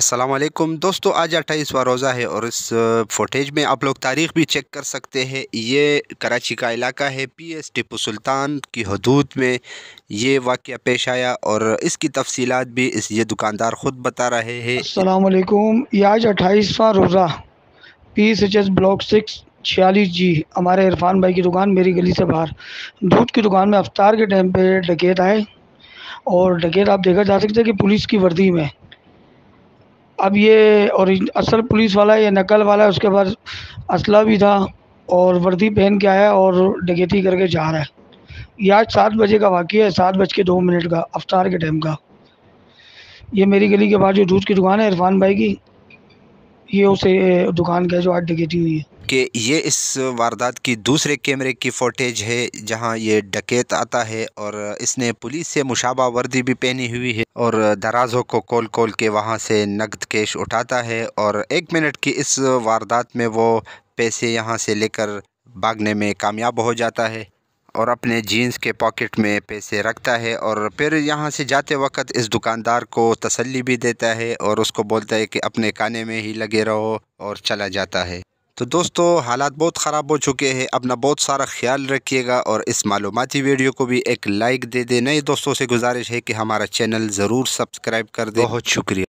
असलकम दोस्तों आज अट्ठाईसवा रोज़ा है और इस फोटेज में आप लोग तारीख भी चेक कर सकते हैं ये कराची का इलाका है पी एस टिपू सुल्तान की हदूद में ये वाक़ पेश आया और इसकी तफसीत भी इस ये दुकानदार ख़ुद बता रहे हैं असलकुम ये आज अट्ठाईसवा रोज़ा P S H S block six छियालीस जी हमारे इरफान भाई की दुकान मेरी गली से बाहर दूध की दुकान में अफ्तार के टाइम पर डकैत आए और डकैत आप देखा जा सकते हैं कि पुलिस की वर्दी में अब ये और असल पुलिस वाला या नकल वाला है उसके पास असला भी था और वर्दी पहन के आया और डकैती करके जा रहा है ये आज सात बजे का वाक़ है सात बज के दो मिनट का अफ्तार के टाइम का ये मेरी गली के बाद जो दूध की दुकान है इरफान भाई की ये उस दुकान का जो आज डकैती हुई है कि ये इस वारदात की दूसरे कैमरे की फ़ोटेज है जहां ये डकैत आता है और इसने पुलिस से मुशाबा वर्दी भी पहनी हुई है और दराजों को कोल कोल के वहां से नकद कैश उठाता है और एक मिनट की इस वारदात में वो पैसे यहां से लेकर भागने में कामयाब हो जाता है और अपने जीन्स के पॉकेट में पैसे रखता है और फिर यहाँ से जाते वक्त इस दुकानदार को तसल्ली भी देता है और उसको बोलता है कि अपने खाने में ही लगे रहो और चला जाता है तो दोस्तों हालात बहुत ख़राब हो चुके हैं अपना बहुत सारा ख्याल रखिएगा और इस मालूमती वीडियो को भी एक लाइक दे दे नए दोस्तों से गुजारिश है कि हमारा चैनल ज़रूर सब्सक्राइब कर दें बहुत शुक्रिया